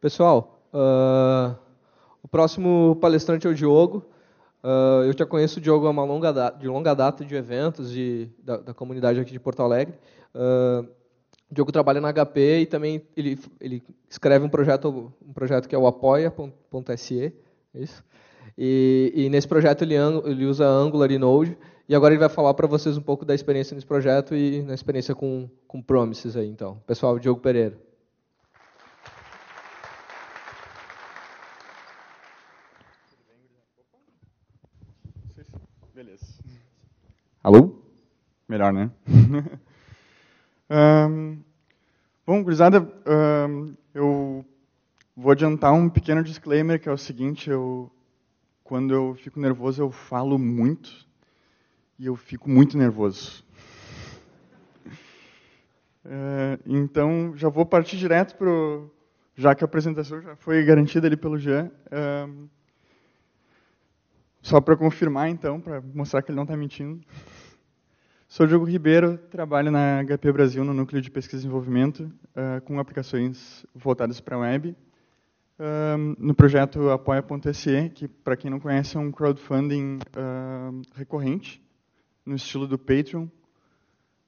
Pessoal, uh, o próximo palestrante é o Diogo. Uh, eu já conheço o Diogo há uma longa data, de longa data de eventos de, da, da comunidade aqui de Porto Alegre. Uh, ah, o Diogo trabalha na HP e também ele, ele escreve um projeto, um projeto que é o apoia.se, é isso. E, e, nesse projeto ele, ele, usa Angular e Node. E agora ele vai falar para vocês um pouco da experiência nesse projeto e na experiência com, com Promises aí, então. Pessoal, Diogo Pereira. Alô? Melhor, né? um, bom, gurizada, um, eu vou adiantar um pequeno disclaimer, que é o seguinte, eu, quando eu fico nervoso, eu falo muito, e eu fico muito nervoso. Uh, então, já vou partir direto para já que a apresentação já foi garantida ali pelo Jean, só para confirmar, então, para mostrar que ele não está mentindo. Sou Diogo Ribeiro, trabalho na HP Brasil, no Núcleo de Pesquisa e Desenvolvimento, uh, com aplicações voltadas para a web, no projeto apoia.se, que, para quem não conhece, é um crowdfunding uh, recorrente, no estilo do Patreon.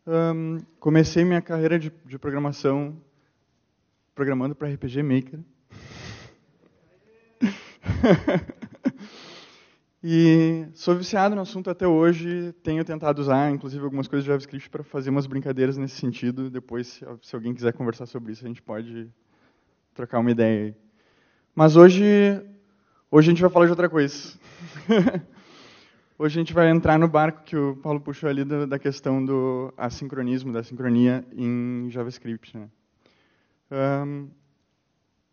Um, comecei minha carreira de, de programação programando para RPG Maker. E sou viciado no assunto até hoje, tenho tentado usar, inclusive, algumas coisas de JavaScript para fazer umas brincadeiras nesse sentido. Depois, se, alguém quiser conversar sobre isso, a gente pode trocar uma ideia Mas hoje, hoje a gente vai falar de outra coisa. hoje a gente vai entrar no barco que o Paulo puxou ali da, da questão do assincronismo, da sincronia em JavaScript. Né? Um,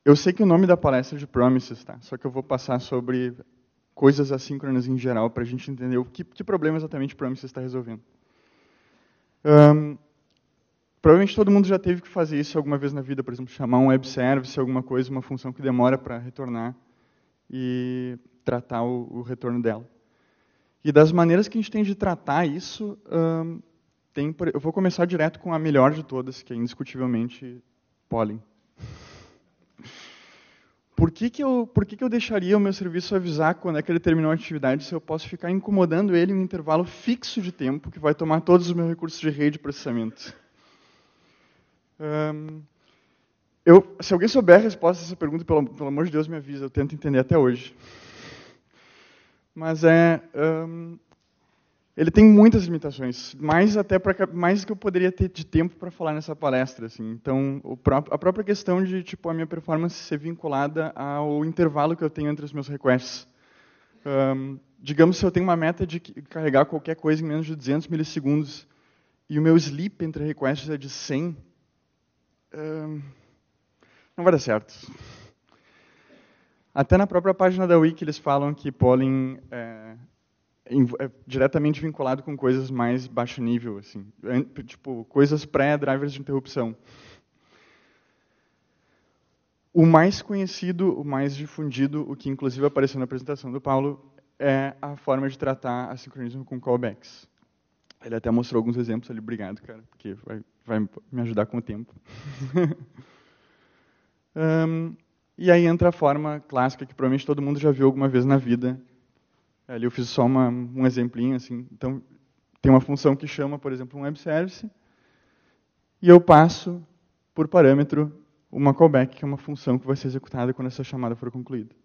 eu sei que o nome da palestra é de Promises, tá? Só que eu vou passar sobre coisas assíncronas em geral para a gente entender o que, que problema exatamente o Promise está resolvendo. Um, provavelmente todo mundo já teve que fazer isso alguma vez na vida, por exemplo, chamar um web service, alguma coisa, uma função que demora para retornar e tratar o, o, retorno dela. E das maneiras que a gente tem de tratar isso, um, tem, eu vou começar direto com a melhor de todas, que é indiscutivelmente poly por que, que, eu, por que, que eu deixaria o meu serviço avisar quando é que ele terminou a atividade se eu posso ficar incomodando ele em um intervalo fixo de tempo que vai tomar todos os meus recursos de rede de processamento? eu, se alguém souber a resposta a essa pergunta, pelo, pelo amor de Deus, me avisa, eu tento entender até hoje. Mas é ele tem muitas limitações, mais até mais que eu poderia ter de tempo para falar nessa palestra. Assim. Então, próprio, a própria questão de tipo a minha performance ser vinculada ao intervalo que eu tenho entre os meus requests. Um, digamos se eu tenho uma meta de carregar qualquer coisa em menos de 200 milissegundos e o meu sleep entre requests é de 100, um, não vai dar certo. Até na própria página da Wiki eles falam que polling é, eh, é diretamente vinculado com coisas mais baixo nível, assim, é, tipo coisas pré-drivers de interrupção. O mais conhecido, o mais difundido, o que inclusive apareceu na apresentação do Paulo, é a forma de tratar assincronismo com callbacks. Ele até mostrou alguns exemplos ali, obrigado, cara, porque vai, vai me ajudar com o tempo. um, e aí entra a forma clássica que provavelmente todo mundo já viu alguma vez na vida, Ali eu fiz só uma, um exemplinho, assim. Então, tem uma função que chama, por exemplo, um web service, e eu passo por parâmetro uma callback, que é uma função que vai ser executada quando essa chamada for concluída.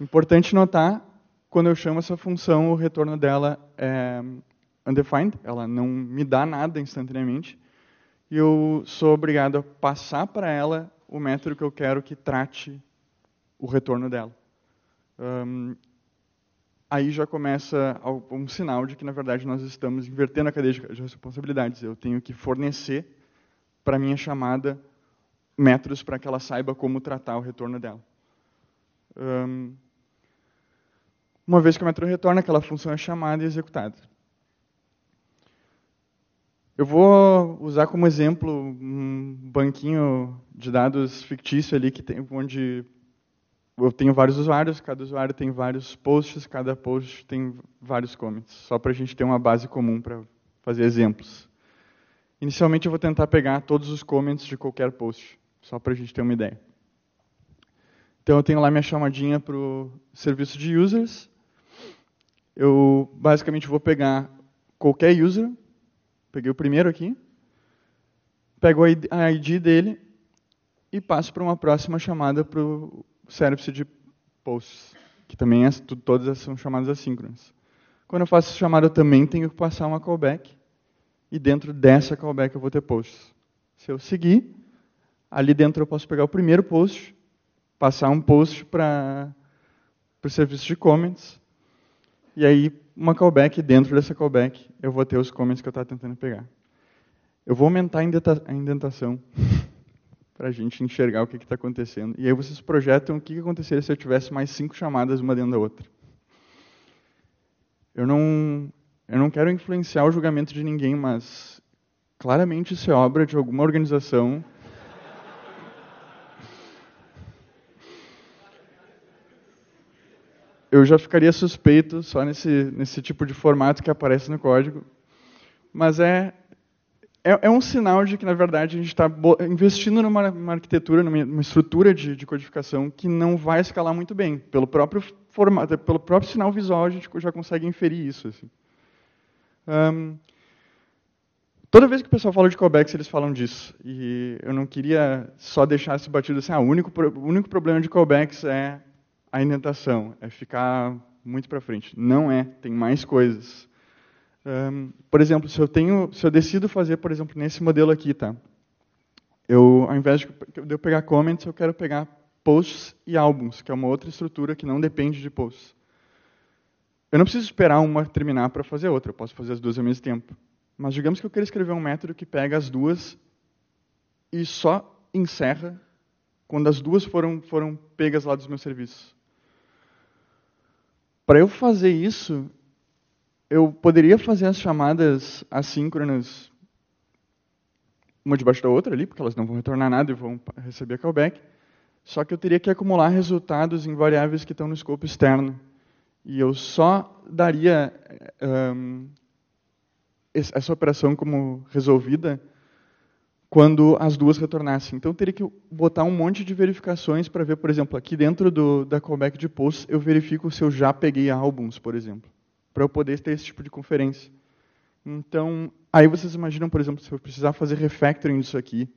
Importante notar, quando eu chamo essa função, o retorno dela é undefined, ela não me dá nada instantaneamente, e eu sou obrigado a passar para ela o método que eu quero que trate o retorno dela. Um, aí já começa um sinal de que, na verdade, nós estamos invertendo a cadeia de responsabilidades. Eu tenho que fornecer para a minha chamada métodos para que ela saiba como tratar o retorno dela. uma vez que o método retorna, aquela função é chamada e executada. Eu vou usar como exemplo um banquinho de dados fictício ali que tem onde eu tenho vários usuários, cada usuário tem vários posts, cada post tem vários comments, só para a gente ter uma base comum para fazer exemplos. Inicialmente eu vou tentar pegar todos os comments de qualquer post, só para a gente ter uma ideia. Então eu tenho lá minha chamadinha para o serviço de users. Eu basicamente vou pegar qualquer user, peguei o primeiro aqui, pego a ID dele e passo para uma próxima chamada para o o se de posts, que também é, todas são chamadas assíncronas. Quando eu faço essa chamada, eu também tenho que passar uma callback, e dentro dessa callback eu vou ter posts. Se eu seguir, ali dentro eu posso pegar o primeiro post, passar um post para o serviço de comments, e aí uma callback, dentro dessa callback eu vou ter os comments que eu estava tentando pegar. Eu vou aumentar a indentação. para a gente enxergar o que está acontecendo. E aí vocês projetam o que, que aconteceria se eu tivesse mais cinco chamadas uma dentro da outra. Eu não, eu não quero influenciar o julgamento de ninguém, mas claramente isso é obra de alguma organização. Eu já ficaria suspeito só nesse, nesse tipo de formato que aparece no código. Mas é, é, é, um sinal de que, na verdade, a gente está investindo numa, arquitetura, numa, numa estrutura de, de, codificação que não vai escalar muito bem. Pelo próprio, formato, pelo próprio sinal visual, a gente já consegue inferir isso. Assim. Um, Toda vez que o pessoal fala de callbacks, eles falam disso. E eu não queria só deixar isso batido assim, ah, o único, o único problema de callbacks é a indentação, é ficar muito para frente. Não é, tem mais coisas. Um, por exemplo, se eu tenho, se eu decido fazer, por exemplo, nesse modelo aqui, tá? Eu, ao invés de eu pegar comments, eu quero pegar posts e álbuns, que é uma outra estrutura que não depende de posts. Eu não preciso esperar uma terminar para fazer outra, eu posso fazer as duas ao mesmo tempo. Mas digamos que eu quero escrever um método que pega as duas e só encerra quando as duas foram, foram pegas lá dos meus serviços. Para eu fazer isso, eu poderia fazer as chamadas assíncronas uma debaixo da outra ali, porque elas não vão retornar nada e vão receber callback. Só que eu teria que acumular resultados em variáveis que estão no escopo externo. E eu só daria um, essa operação como resolvida quando as duas retornassem. Então, eu teria que botar um monte de verificações para ver, por exemplo, aqui dentro do, da callback de posts, eu verifico se eu já peguei álbuns, por exemplo para eu poder ter esse tipo de conferência. Então, aí vocês imaginam, por exemplo, se eu precisar fazer refactoring disso aqui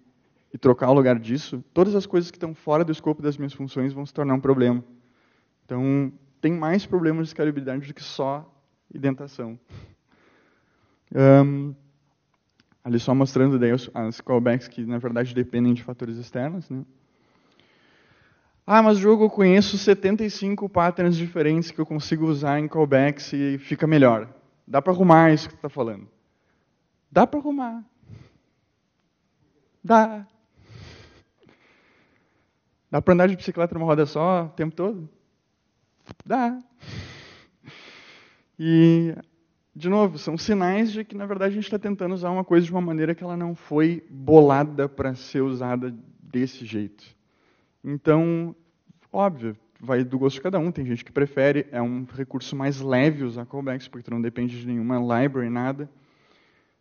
e trocar o lugar disso, todas as coisas que estão fora do escopo das minhas funções vão se tornar um problema. Então, tem mais problemas de escalabilidade do que só indentação. Um, ali só mostrando daí as callbacks que, na verdade, dependem de fatores externos. Né? Ah, mas jogo eu conheço 75 patterns diferentes que eu consigo usar em callbacks e fica melhor. Dá para arrumar isso que tu está falando. Dá para arrumar. Dá. Dá para andar de bicicleta numa roda só o tempo todo? Dá. E, de novo, são sinais de que, na verdade, a gente está tentando usar uma coisa de uma maneira que ela não foi bolada para ser usada desse jeito. Então, Óbvio, vai do gosto de cada um. Tem gente que prefere, é um recurso mais leve usar callbacks, porque tu não depende de nenhuma library, nada.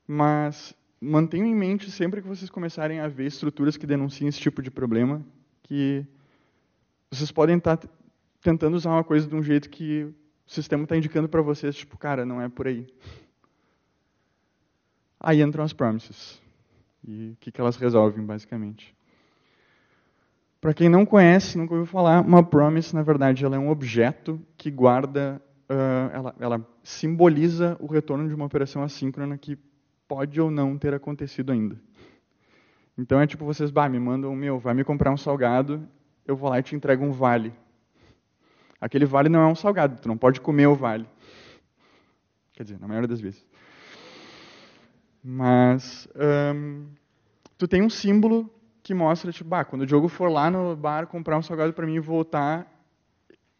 Mas mantenham em mente sempre que vocês começarem a ver estruturas que denunciem esse tipo de problema, que vocês podem estar tá tentando usar uma coisa de um jeito que o sistema está indicando para vocês, tipo, cara, não é por aí. Aí entram as promises. E o que, que elas resolvem, basicamente. Para quem não conhece, nunca ouviu falar, uma promise, na verdade, ela é um objeto que guarda, uh, ela, ela simboliza o retorno de uma operação assíncrona que pode ou não ter acontecido ainda. Então é tipo vocês, bah, me mandam, meu, vai me comprar um salgado, eu vou lá e te entrego um vale. Aquele vale não é um salgado, tu não pode comer o vale. Quer dizer, na maioria das vezes. Mas hum, tu tem um símbolo que mostra, tipo, bah, quando o Diogo for lá no bar comprar um salgado para mim e voltar,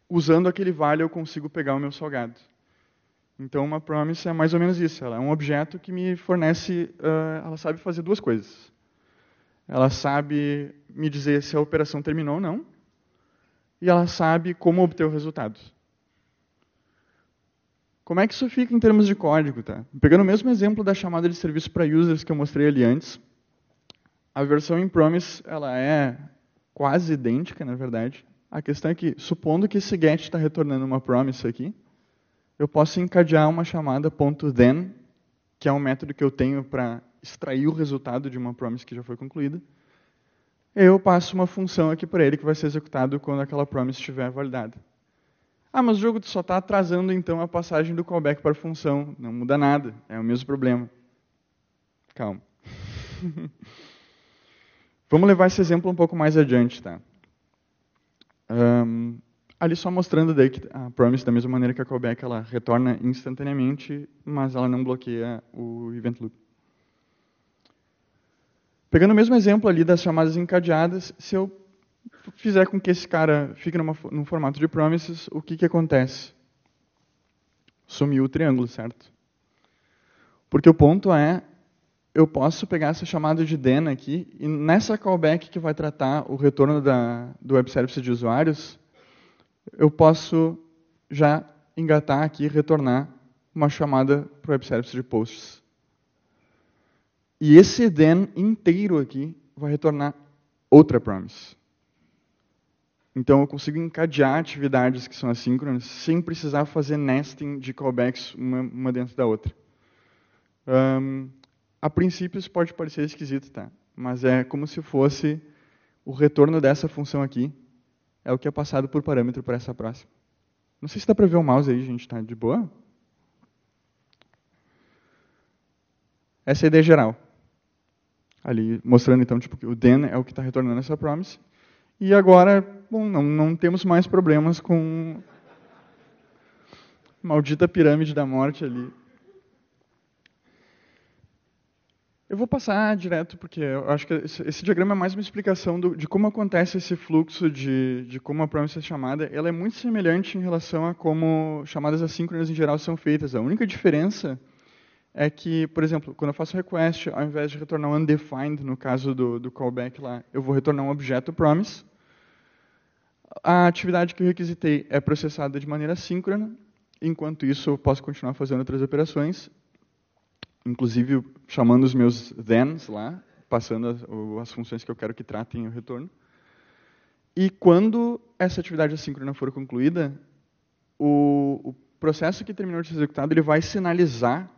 usando aquele vale eu consigo pegar o meu salgado. Então, uma promise é mais ou menos isso. Ela é um objeto que me fornece, uh, ela sabe fazer duas coisas. Ela sabe me dizer se a operação terminou ou não, e ela sabe como obter o resultado. Como é que isso fica em termos de código? Tá? Pegando o mesmo exemplo da chamada de serviço para users que eu mostrei ali antes, a versão em promise ela é quase idêntica, na verdade. A questão é que, supondo que esse get está retornando uma promise aqui, eu posso encadear uma chamada .then, que é um método que eu tenho para extrair o resultado de uma promise que já foi concluída. Eu passo uma função aqui para ele que vai ser executado quando aquela promise estiver validada. Ah, mas o jogo só está atrasando então a passagem do callback para a função. Não muda nada, é o mesmo problema. Calma. Vamos levar esse exemplo um pouco mais adiante, tá? Um, ali só mostrando daí que a Promise, da mesma maneira que a callback, ela retorna instantaneamente, mas ela não bloqueia o event loop. Pegando o mesmo exemplo ali das chamadas encadeadas, se eu fizer com que esse cara fique numa, num formato de promises, o que, que acontece? Sumiu o triângulo, certo? Porque o ponto é, eu posso pegar essa chamada de DEN aqui, e nessa callback que vai tratar o retorno da, do web service de usuários, eu posso já engatar aqui e retornar uma chamada para o web service de posts. E esse DEN inteiro aqui vai retornar outra promise. Então eu consigo encadear atividades que são assíncronas sem precisar fazer nesting de callbacks uma, uma dentro da outra. Um, a princípio isso pode parecer esquisito, tá? Mas é como se fosse o retorno dessa função aqui é o que é passado por parâmetro para essa próxima. Não sei se dá para ver o mouse aí, gente, tá de boa? Essa é a ideia geral. Ali, mostrando então tipo, que o then é o que está retornando essa promise. E agora, bom, não, não temos mais problemas com maldita pirâmide da morte ali. Eu vou passar direto, porque eu acho que esse diagrama é mais uma explicação do, de como acontece esse fluxo de, de como a promessa é chamada. Ela é muito semelhante em relação a como chamadas assíncronas em geral são feitas. A única diferença é que, por exemplo, quando eu faço request, ao invés de retornar um undefined, no caso do, do callback lá, eu vou retornar um objeto promise. A atividade que eu requisitei é processada de maneira assíncrona, enquanto isso eu posso continuar fazendo outras operações, inclusive chamando os meus thens lá, passando as, as funções que eu quero que tratem o retorno. E quando essa atividade assíncrona for concluída, o, o processo que terminou de ser executado ele vai sinalizar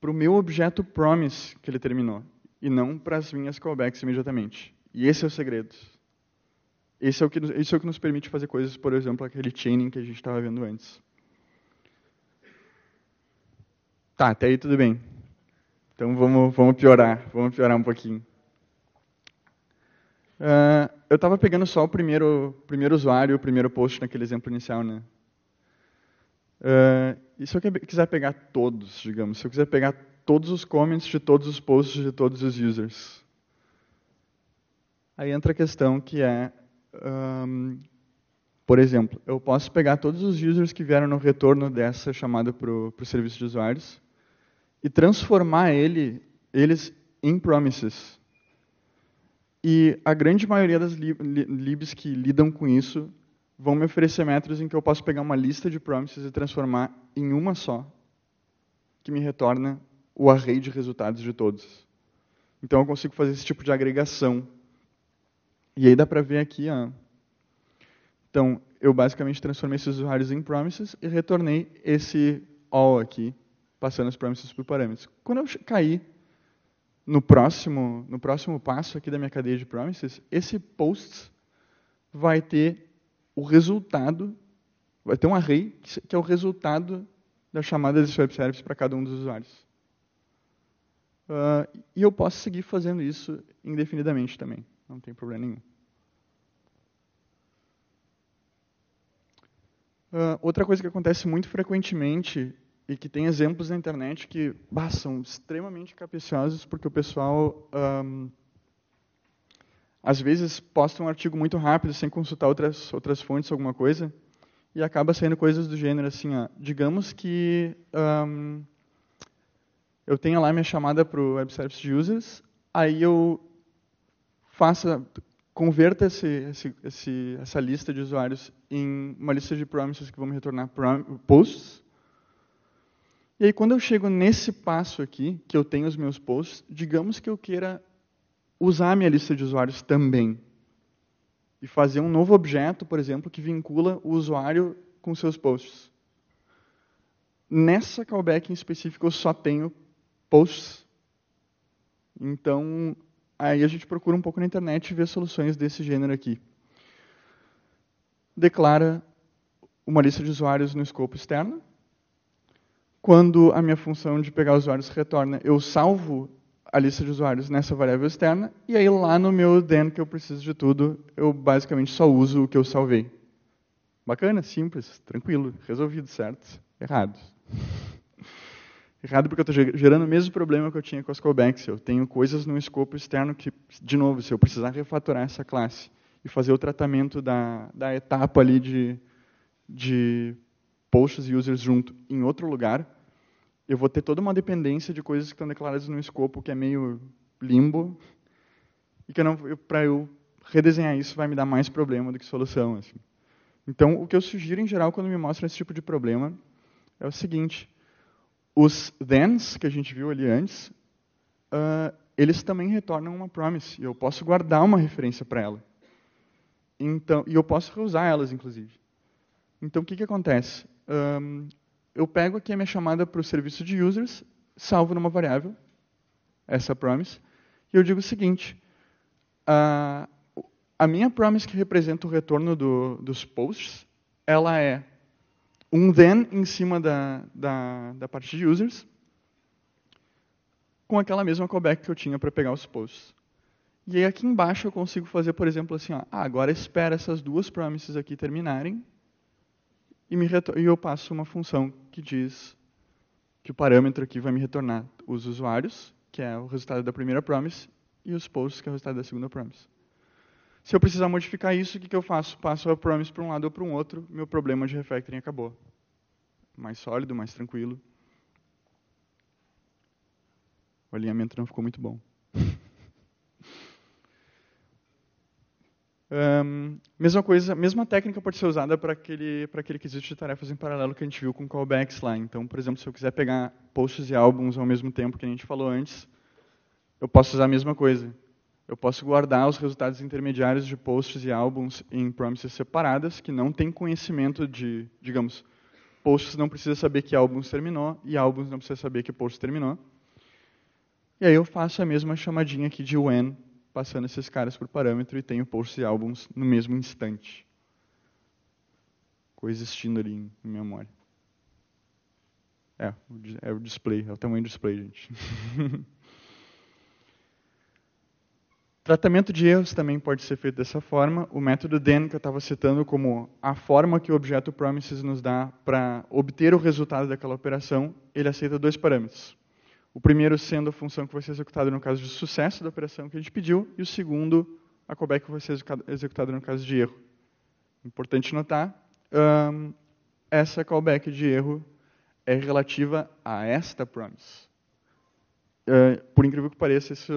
para o meu objeto promise que ele terminou, e não para as minhas callbacks imediatamente. E esse é o segredo. Esse é o que, esse é o que nos permite fazer coisas, por exemplo, aquele chaining que a gente estava vendo antes. Tá, até aí tudo bem. Então vamos, vamos piorar, vamos piorar um pouquinho. Uh, eu estava pegando só o primeiro, primeiro usuário, o primeiro post naquele exemplo inicial, né? Uh, e se eu quiser pegar todos, digamos, se eu quiser pegar todos os comments de todos os posts de todos os users, aí entra a questão que é, um, por exemplo, eu posso pegar todos os users que vieram no retorno dessa chamada para o serviço de usuários, e transformar ele, eles em promises. E a grande maioria das lib libs que lidam com isso vão me oferecer métodos em que eu posso pegar uma lista de promises e transformar em uma só, que me retorna o array de resultados de todos. Então eu consigo fazer esse tipo de agregação. E aí dá para ver aqui, ó. então eu basicamente transformei esses usuários em promises e retornei esse all aqui, passando os parâmetros por parâmetros. Quando eu cair no próximo, no próximo passo aqui da minha cadeia de promises, esse post vai ter o resultado, vai ter um array que é o resultado das chamadas desse web service para cada um dos usuários. Uh, e eu posso seguir fazendo isso indefinidamente também, não tem problema nenhum. Uh, outra coisa que acontece muito frequentemente e que tem exemplos na internet que bah, são extremamente capiciosos porque o pessoal às vezes posta um artigo muito rápido sem consultar outras outras fontes alguma coisa e acaba saindo coisas do gênero assim ó, digamos que eu tenha lá minha chamada para o Web Service Users aí eu faça converta esse, esse, esse, essa lista de usuários em uma lista de promises que vão me retornar prom, posts e aí, quando eu chego nesse passo aqui, que eu tenho os meus posts, digamos que eu queira usar a minha lista de usuários também. E fazer um novo objeto, por exemplo, que vincula o usuário com seus posts. Nessa callback em específico, eu só tenho posts. Então, aí a gente procura um pouco na internet e vê soluções desse gênero aqui. Declara uma lista de usuários no escopo externo, quando a minha função de pegar usuários retorna, eu salvo a lista de usuários nessa variável externa, e aí lá no meu den que eu preciso de tudo, eu basicamente só uso o que eu salvei. Bacana, simples, tranquilo, resolvido, certo? Errado. Errado porque eu estou gerando o mesmo problema que eu tinha com as callbacks. Eu tenho coisas no escopo externo que, de novo, se eu precisar refatorar essa classe e fazer o tratamento da, da etapa ali de, de posts e users junto em outro lugar, eu vou ter toda uma dependência de coisas que estão declaradas no escopo que é meio limbo e que para eu redesenhar isso vai me dar mais problema do que solução. Assim. Então, o que eu sugiro em geral quando me mostram esse tipo de problema é o seguinte: os thens que a gente viu ali antes, uh, eles também retornam uma promise e eu posso guardar uma referência para ela. Então, e eu posso reusar elas, inclusive. Então, o que, que acontece? um, eu pego aqui a minha chamada para o serviço de users, salvo numa variável, essa promise, e eu digo o seguinte, a, a minha promise que representa o retorno do, dos posts, ela é um then em cima da, da, da parte de users, com aquela mesma callback que eu tinha para pegar os posts. E aí aqui embaixo eu consigo fazer, por exemplo, assim, ó, ah, agora espera essas duas promises aqui terminarem, e, me e eu passo uma função que diz que o parâmetro aqui vai me retornar os usuários, que é o resultado da primeira promise, e os posts, que é o resultado da segunda promise. Se eu precisar modificar isso, o que, que eu faço? Passo a promise para um lado ou para um outro, meu problema de refactoring acabou. Mais sólido, mais tranquilo. O alinhamento não ficou muito bom. Um, mesma coisa, mesma técnica pode ser usada para aquele, para aquele quesito de tarefas em paralelo que a gente viu com callbacks lá. Então, por exemplo, se eu quiser pegar posts e álbuns ao mesmo tempo que a gente falou antes, eu posso usar a mesma coisa. Eu posso guardar os resultados intermediários de posts e álbuns em promises separadas, que não tem conhecimento de, digamos, posts não precisa saber que álbuns terminou e álbuns não precisa saber que post terminou. E aí eu faço a mesma chamadinha aqui de when passando esses caras por parâmetro e tenho posts e álbuns no mesmo instante, coexistindo ali em, memória. É, é o display, é o tamanho do display, gente. Tratamento de erros também pode ser feito dessa forma. O método DEN, que eu estava citando como a forma que o objeto promises nos dá para obter o resultado daquela operação, ele aceita dois parâmetros. O primeiro sendo a função que vai ser executada no caso de sucesso da operação que a gente pediu, e o segundo, a callback que vai ser executada no caso de erro. Importante notar, um, essa callback de erro é relativa a esta promise. Uh, por incrível que pareça, isso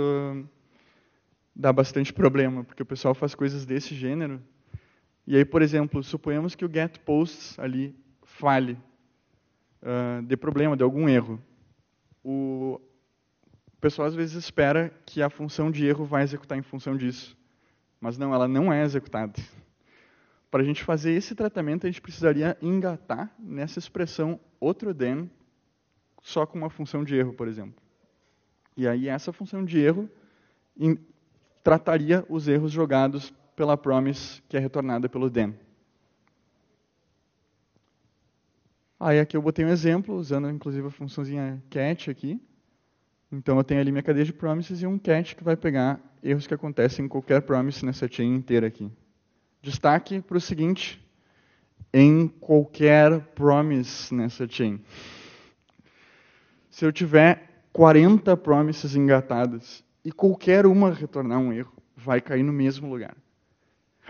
dá bastante problema, porque o pessoal faz coisas desse gênero. E aí, por exemplo, suponhamos que o get posts ali fale, uh, dê problema, dê algum erro o pessoal às vezes espera que a função de erro vai executar em função disso, mas não, ela não é executada. Para a gente fazer esse tratamento, a gente precisaria engatar nessa expressão outro den só com uma função de erro, por exemplo. E aí essa função de erro trataria os erros jogados pela promise que é retornada pelo then. Aí aqui eu botei um exemplo, usando inclusive a funçãozinha cat aqui. Então eu tenho ali minha cadeia de promises e um cat que vai pegar erros que acontecem em qualquer promise nessa chain inteira aqui. Destaque para o seguinte, em qualquer promise nessa chain. Se eu tiver 40 promises engatadas e qualquer uma retornar um erro, vai cair no mesmo lugar.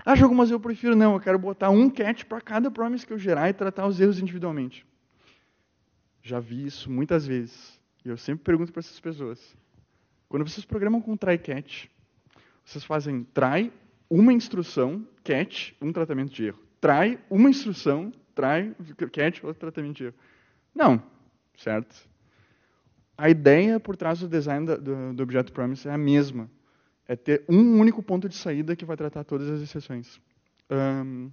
Ah, jogo, mas eu prefiro não. Eu quero botar um cat para cada promise que eu gerar e tratar os erros individualmente. Já vi isso muitas vezes. E eu sempre pergunto para essas pessoas: quando vocês programam com try catch, vocês fazem try uma instrução, cat, um tratamento de erro. Try uma instrução, try cat, outro tratamento de erro. Não, certo? A ideia por trás do design do, do objeto promise é a mesma é ter um único ponto de saída que vai tratar todas as exceções. Um,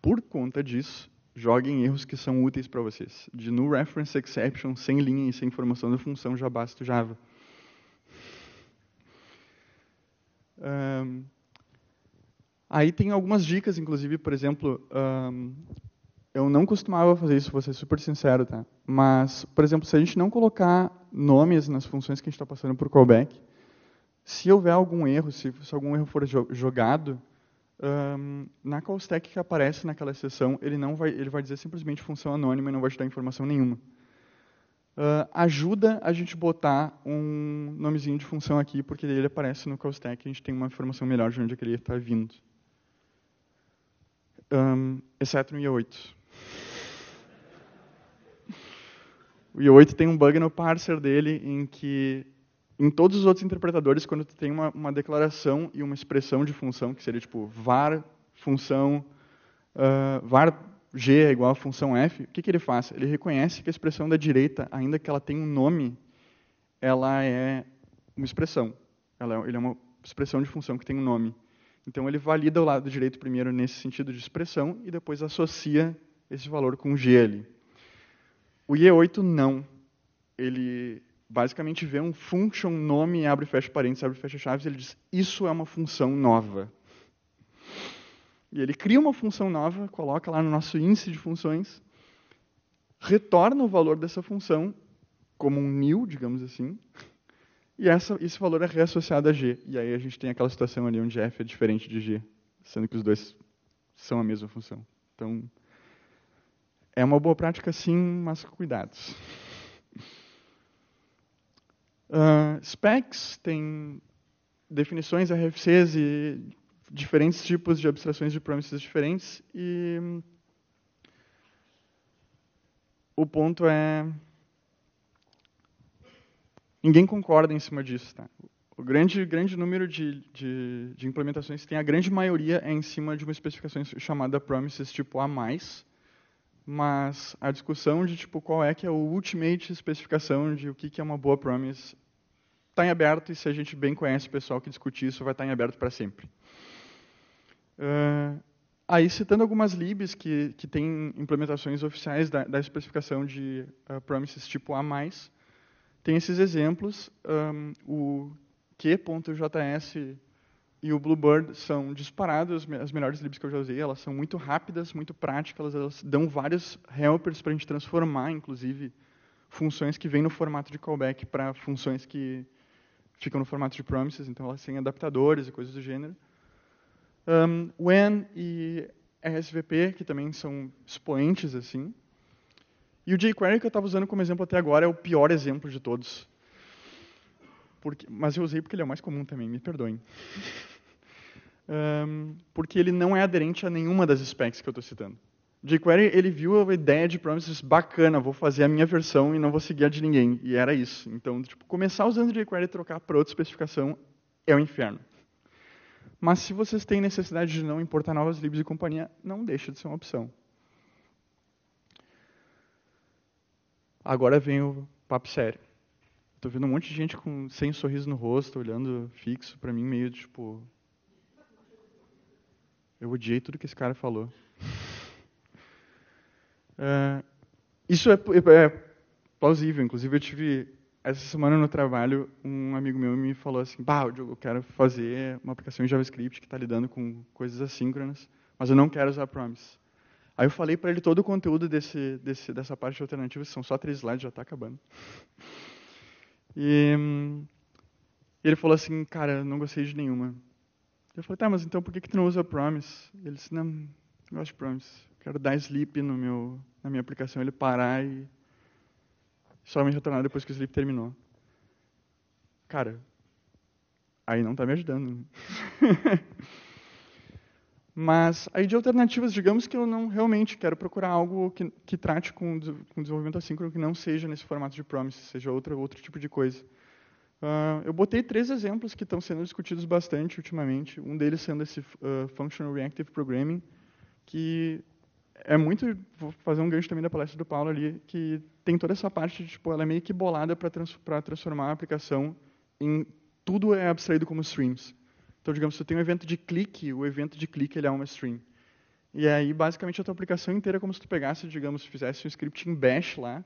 por conta disso, joguem erros que são úteis para vocês. De no reference exception, sem linha e sem informação da função, já basta o Java. Um, aí tem algumas dicas, inclusive, por exemplo, um, eu não costumava fazer isso, vou ser super sincero, tá? Mas, por exemplo, se a gente não colocar nomes nas funções que a gente está passando por callback, se houver algum erro, se, se algum erro for jogado, um, na call stack que aparece naquela sessão, ele não vai, ele vai dizer simplesmente função anônima e não vai te dar informação nenhuma. Uh, ajuda a gente botar um nomezinho de função aqui, porque ele aparece no call stack e a gente tem uma informação melhor de onde é que ele está vindo. Um, exceto no IE8. O IE8 tem um bug no parser dele em que em todos os outros interpretadores, quando tu tem uma, uma declaração e uma expressão de função, que seria tipo var função, uh, var g é igual a função f, o que, que ele faz? Ele reconhece que a expressão da direita, ainda que ela tenha um nome, ela é uma expressão. Ela é, ele é uma expressão de função que tem um nome. Então ele valida o lado direito primeiro nesse sentido de expressão e depois associa esse valor com g ali. O IE8 é não. Ele basicamente vê um function nome, abre e fecha parênteses, abre e fecha chaves, e ele diz, isso é uma função nova. E ele cria uma função nova, coloca lá no nosso índice de funções, retorna o valor dessa função como um new, digamos assim, e essa, esse valor é reassociado a g. E aí a gente tem aquela situação ali onde f é diferente de g, sendo que os dois são a mesma função. Então, é uma boa prática sim, mas cuidados. Uh, specs tem definições RFCs e diferentes tipos de abstrações de promises diferentes e o ponto é ninguém concorda em cima disso, tá? O grande grande número de, de, de implementações que tem a grande maioria é em cima de uma especificação chamada promises tipo A+, mas a discussão de tipo qual é que é o ultimate especificação de o que que é uma boa promise está em aberto e se a gente bem conhece o pessoal que discute isso vai estar tá em aberto para sempre. Uh, aí citando algumas libs que que têm implementações oficiais da, da especificação de uh, promises tipo A+, tem esses exemplos, um, ah, o q.js e o Bluebird são disparados as melhores libs que eu já usei. Elas são muito rápidas, muito práticas, elas, elas dão vários helpers para a gente transformar, inclusive, funções que vêm no formato de callback para funções que ficam no formato de promises, então elas têm adaptadores e coisas do gênero. Um, when e RSVP, que também são expoentes, assim. E o jQuery que eu estava usando como exemplo até agora é o pior exemplo de todos. Porque, mas eu usei porque ele é o mais comum também, me perdoem um, porque ele não é aderente a nenhuma das specs que eu estou citando. jQuery ele viu a ideia de promises bacana, vou fazer a minha versão e não vou seguir a de ninguém. E era isso. Então, tipo, começar usando jQuery e trocar para outra especificação é o um inferno. Mas se vocês têm necessidade de não importar novas libs e companhia, não deixa de ser uma opção. Agora vem o papo sério. Estou vendo um monte de gente com sem sorriso no rosto, olhando fixo para mim, meio tipo, eu odiei tudo que esse cara falou. É, isso é, é, é, plausível. Inclusive, eu tive, essa semana no trabalho, um amigo meu me falou assim, bah, eu quero fazer uma aplicação em JavaScript que está lidando com coisas assíncronas, mas eu não quero usar Promise. Aí eu falei para ele todo o conteúdo desse, desse, dessa parte alternativa, são só três slides, já está acabando. E hum, ele falou assim, cara, não gostei de nenhuma. Eu falei, tá, mas então por que, que tu não usa Promise? Ele disse, não, não gosto de Promise. Quero dar sleep no meu, na minha aplicação, ele parar e só me retornar depois que o sleep terminou. Cara, aí não está me ajudando. Né? Mas aí de alternativas, digamos que eu não realmente quero procurar algo que, que trate com, com desenvolvimento assíncrono que não seja nesse formato de promise, seja outro, outro tipo de coisa. Uh, eu botei três exemplos que estão sendo discutidos bastante ultimamente, um deles sendo esse uh, Functional Reactive Programming, que é muito, vou fazer um gancho também da palestra do Paulo ali, que tem toda essa parte, de, tipo, ela é meio que bolada para trans, transformar a aplicação em tudo é abstraído como streams. Então, digamos, se você tem um evento de clique, o evento de clique ele é uma stream. E aí, basicamente, a tua aplicação inteira é como se tu pegasse, digamos, fizesse um script em bash lá,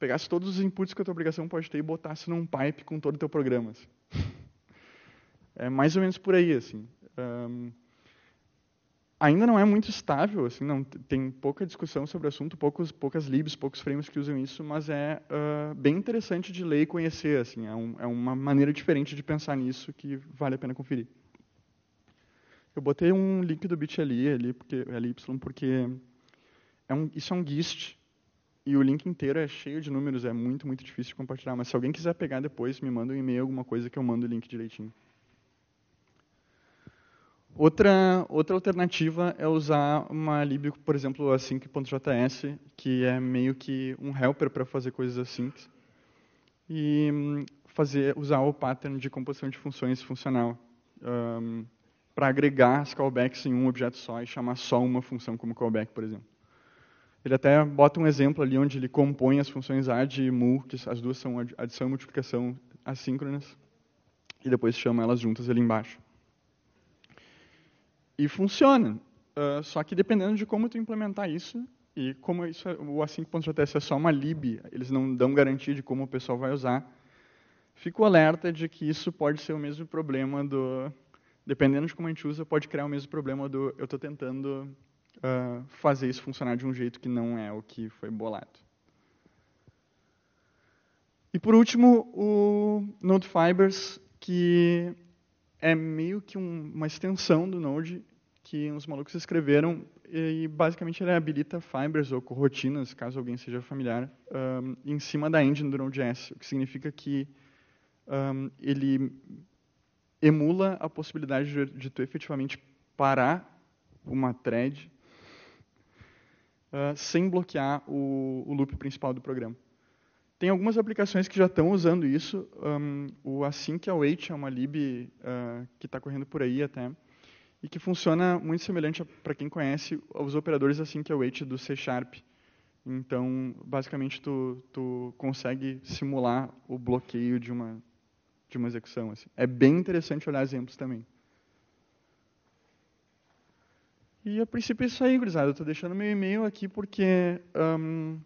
pegasse todos os inputs que a tua obrigação pode ter e botasse num pipe com todo o teu programa. Assim. É mais ou menos por aí, assim. Um, ainda não é muito estável, assim, não tem pouca discussão sobre o assunto, poucos, poucas libs, poucos frames que usam isso, mas é uh, bem interessante de ler e conhecer, assim, é, um, é, uma maneira diferente de pensar nisso que vale a pena conferir. Eu botei um link do Bit.ly ali, ali porque é porque é um, isso é um GIST e o link inteiro é cheio de números, é muito, muito difícil de compartilhar. Mas se alguém quiser pegar depois, me manda um e-mail, alguma coisa que eu mando o link direitinho. Outra, outra alternativa é usar uma lib, por exemplo, a sync.js, que é meio que um helper para fazer coisas asyncs. E fazer, usar o pattern de composição de funções funcional um, para agregar as callbacks em um objeto só e chamar só uma função como callback, por exemplo. Ele até bota um exemplo ali onde ele compõe as funções add e mu, que as duas são adição e multiplicação assíncronas, e depois chama elas juntas ali embaixo. E funciona. Uh, só que dependendo de como tu implementar isso, e como isso é, o A5.js é só uma lib, eles não dão garantia de como o pessoal vai usar, fico alerta de que isso pode ser o mesmo problema do... Dependendo de como a gente usa, pode criar o mesmo problema do eu estou tentando uh, fazer isso funcionar de um jeito que não é o que foi bolado. E por último, o Node Fibers, que é meio que um, uma extensão do Node que uns malucos escreveram e basicamente ele habilita fibers ou corrotinas, caso alguém seja familiar, um, ah, em cima da engine do Node.js, o que significa que um, ah, ele emula a possibilidade de, de tu efetivamente parar uma thread uh, sem bloquear o, o, loop principal do programa. Tem algumas aplicações que já estão usando isso. Um, o Async Await é uma lib uh, que está correndo por aí até, e que funciona muito semelhante, para quem conhece, aos operadores Async Await do C Sharp. Então, basicamente, tu, tu consegue simular o bloqueio de uma, de uma execução. Assim. É bem interessante olhar exemplos também. E a princípio é isso aí, gurizada. Eu estou deixando meu e-mail aqui porque um,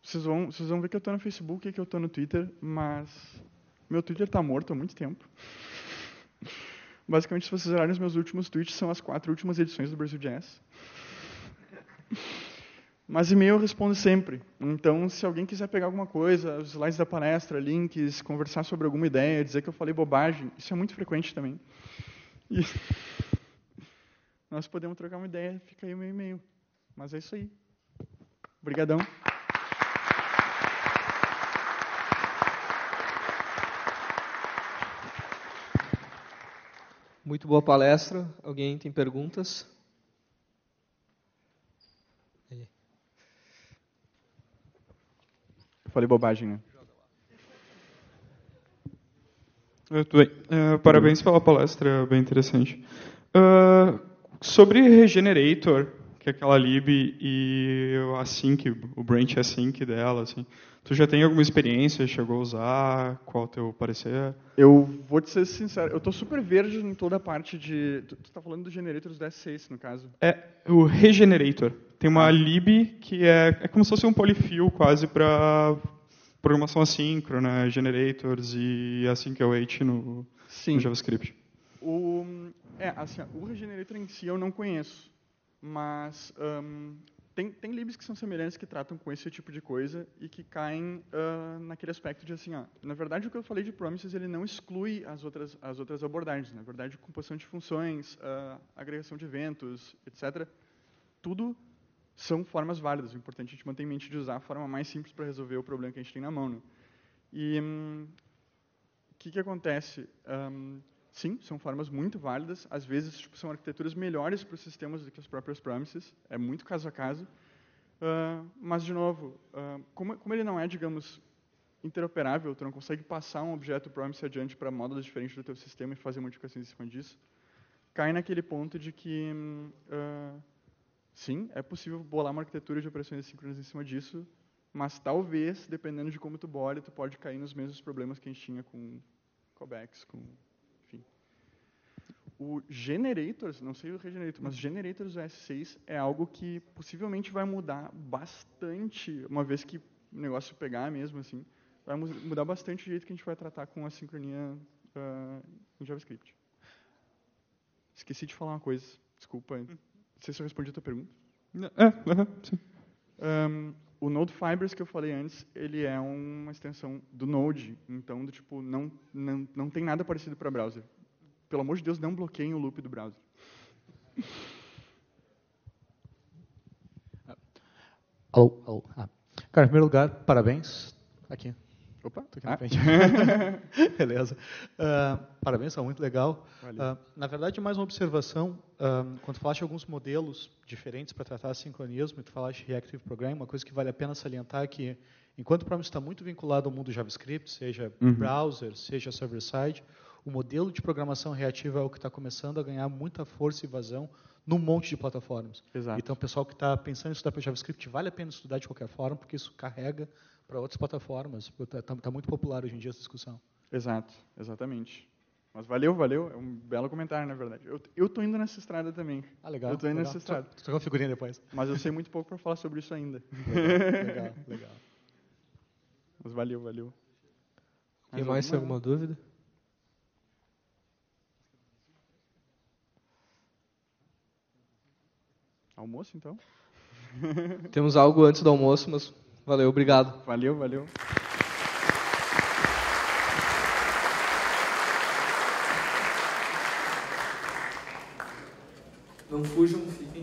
vocês, vão, vocês vão ver que eu estou no Facebook e que eu estou no Twitter, mas meu Twitter está morto há muito tempo. Basicamente, se vocês olharem os meus últimos tweets, são as quatro últimas edições do Brasil Jazz. Mas e-mail eu respondo sempre. Então, se alguém quiser pegar alguma coisa, os slides da palestra, links, conversar sobre alguma ideia, dizer que eu falei bobagem, isso é muito frequente também. E... nós podemos trocar uma ideia, fica aí o meu e-mail. Mas é isso aí. Obrigadão. Muito boa palestra. Alguém tem perguntas? Falei bobagem, né? Uh, tudo bem. Uh, parabéns pela palestra, bem interessante. Uh, Sobre Regenerator, que é aquela lib e a assim sync, o branch é async assim dela, assim. Tu já tem alguma experiência? Chegou a usar? Qual o teu parecer? Eu vou te ser sincero, eu estou super verde em toda a parte de... Tu, está falando do Generators do S6, no caso. É, o Regenerator. Tem uma ah. lib que é, é como se fosse um polifil quase para programação assíncrona, generators e async assim await é no, no JavaScript. O, é, assim, o Regenerator em si eu não conheço, mas um, tem, tem libs que são semelhantes, que tratam com esse tipo de coisa e que caem uh, naquele aspecto de, assim, ó, na verdade, o que eu falei de Promises, ele não exclui as outras, as outras abordagens. Né? Na verdade, composição de funções, uh, agregação de eventos, etc., tudo são formas válidas. O importante é a gente manter em mente de usar a forma mais simples para resolver o problema que a gente tem na mão. Né? E o um, que, que acontece? Um, Sim, são formas muito válidas. Às vezes, tipo, são arquiteturas melhores para os sistemas do que as próprias promises. É muito caso a caso. Uh, mas, de novo, uh, como, como, ele não é, digamos, interoperável, tu não consegue passar um objeto promise adiante para módulos diferentes do teu sistema e fazer modificações em cima disso, cai naquele ponto de que, uh, sim, é possível bolar uma arquitetura de operações assíncronas em cima disso, mas talvez, dependendo de como tu bole, tu pode cair nos mesmos problemas que a gente tinha com callbacks, com o Generators, não sei o Regenerator, mas hum. Generators S6 é algo que possivelmente vai mudar bastante, uma vez que o negócio pegar mesmo, assim, vai mudar bastante o jeito que a gente vai tratar com a sincronia uh, em JavaScript. Esqueci de falar uma coisa, desculpa. Não hum. sei se eu respondi a tua pergunta. É, sim. Um, o Node Fibers que eu falei antes, ele é uma extensão do Node, então do tipo não não, não tem nada parecido para browser. Pelo amor de Deus, não bloqueiem o loop do browser. Alô, alô. Ah. Cara, em primeiro lugar, parabéns. Aqui. Opa, tô aqui ah. na frente. Beleza. Uh, parabéns, está muito legal. Uh, na verdade, mais uma observação. Uh, quando falaste de alguns modelos diferentes para tratar sincronismo, e tu falaste Reactive Programming, uma coisa que vale a pena salientar é que, enquanto o Promise está muito vinculado ao mundo JavaScript, seja uhum. browser, seja server-side, o modelo de programação reativa é o que está começando a ganhar muita força e vazão num monte de plataformas. Exato. Então, o pessoal que está pensando em estudar para JavaScript, vale a pena estudar de qualquer forma, porque isso carrega para outras plataformas. Está tá, tá muito popular hoje em dia essa discussão. Exato, exatamente. Mas valeu, valeu. É um belo comentário, na verdade. Eu, estou indo nessa estrada também. Ah, legal. Eu indo legal. nessa estrada. com a figurinha depois. Mas eu sei muito pouco para falar sobre isso ainda. Legal, legal. legal. Mas valeu, valeu. Tem mais alguma, alguma dúvida? almoço, então. Temos algo antes do almoço, mas valeu, obrigado. Valeu, valeu. Não fujam, filho.